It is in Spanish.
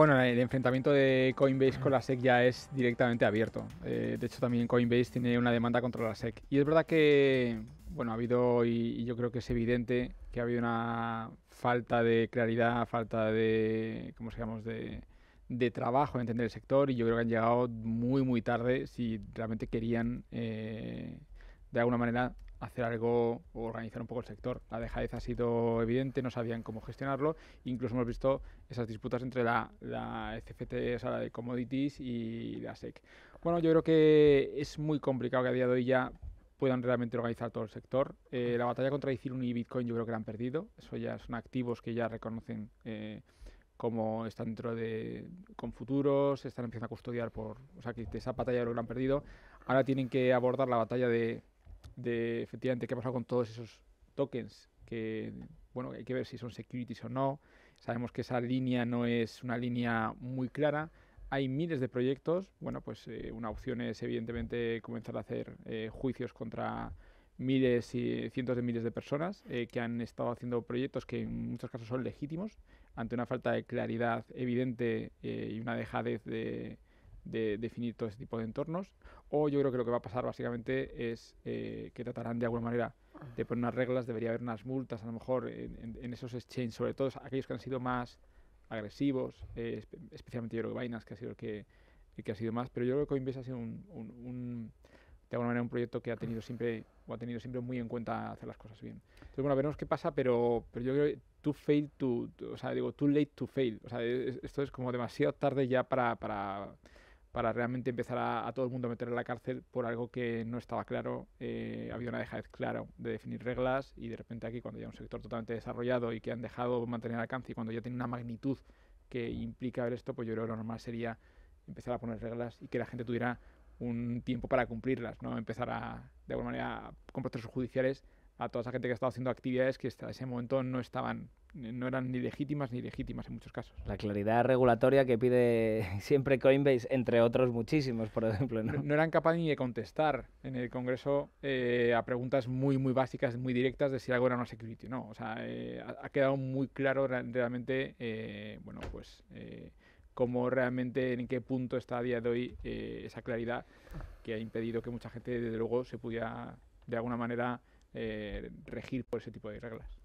Bueno, el enfrentamiento de Coinbase con la SEC ya es directamente abierto. Eh, de hecho, también Coinbase tiene una demanda contra la SEC. Y es verdad que, bueno, ha habido, y, yo creo que es evidente, que ha habido una falta de claridad, falta de, ¿cómo se llama?, de, trabajo, en entender el sector. Y yo creo que han llegado muy, muy tarde si realmente querían, eh, de alguna manera, hacer algo o organizar un poco el sector. La dejadez ha sido evidente, no sabían cómo gestionarlo. Incluso hemos visto esas disputas entre la, la CFT, o de commodities, y la SEC. Bueno, yo creo que es muy complicado que a día de hoy ya puedan realmente organizar todo el sector. Eh, la batalla contra Ethereum y Bitcoin yo creo que la han perdido. Eso ya son activos que ya reconocen eh, como están dentro de... con futuros, están empezando a custodiar por... O sea, que esa batalla lo han perdido. Ahora tienen que abordar la batalla de de efectivamente qué ha pasado con todos esos tokens que bueno hay que ver si son securities o no sabemos que esa línea no es una línea muy clara hay miles de proyectos bueno pues eh, una opción es evidentemente comenzar a hacer eh, juicios contra miles y cientos de miles de personas eh, que han estado haciendo proyectos que en muchos casos son legítimos ante una falta de claridad evidente y una dejadez de de definir todo ese tipo de entornos. O yo creo que lo que va a pasar básicamente es eh, que tratarán de alguna manera de poner unas reglas, debería haber unas multas a lo mejor en, esos exchanges, sobre todo aquellos que han sido más agresivos, eh, especialmente yo creo que Binance, que ha sido el que, que ha sido más, pero yo creo que Coinbase ha sido un, de alguna manera un proyecto que ha tenido siempre o ha tenido siempre muy en cuenta hacer las cosas bien. Entonces, bueno, veremos qué pasa, pero, pero yo creo too fail to, o sea, digo, too late to fail. O sea, esto es como demasiado tarde ya para para realmente empezar a, todo el mundo a meter en la cárcel por algo que no estaba claro. Eh, había una dejadez clara de definir reglas y de repente aquí cuando ya un sector totalmente desarrollado y que han dejado mantener alcance y cuando ya tiene una magnitud que implica ver esto, pues yo creo que lo normal sería empezar a poner reglas y que la gente tuviera un tiempo para cumplirlas, ¿no? Empezar a, de alguna manera, con procesos judiciales a toda esa gente que estaba haciendo actividades que hasta ese momento no estaban no eran ni legítimas ni legítimas en muchos casos. La claridad regulatoria que pide siempre Coinbase, entre otros muchísimos, por ejemplo. No, no, eran capaces ni de contestar en el Congreso eh, a preguntas muy, muy básicas, muy directas de si algo era una security. No, o sea, eh, ha, quedado muy claro realmente, eh, bueno, pues cómo realmente, en qué punto está a día de hoy esa claridad que ha impedido que mucha gente, desde luego, se pudiera de alguna manera eh, regir por ese tipo de reglas.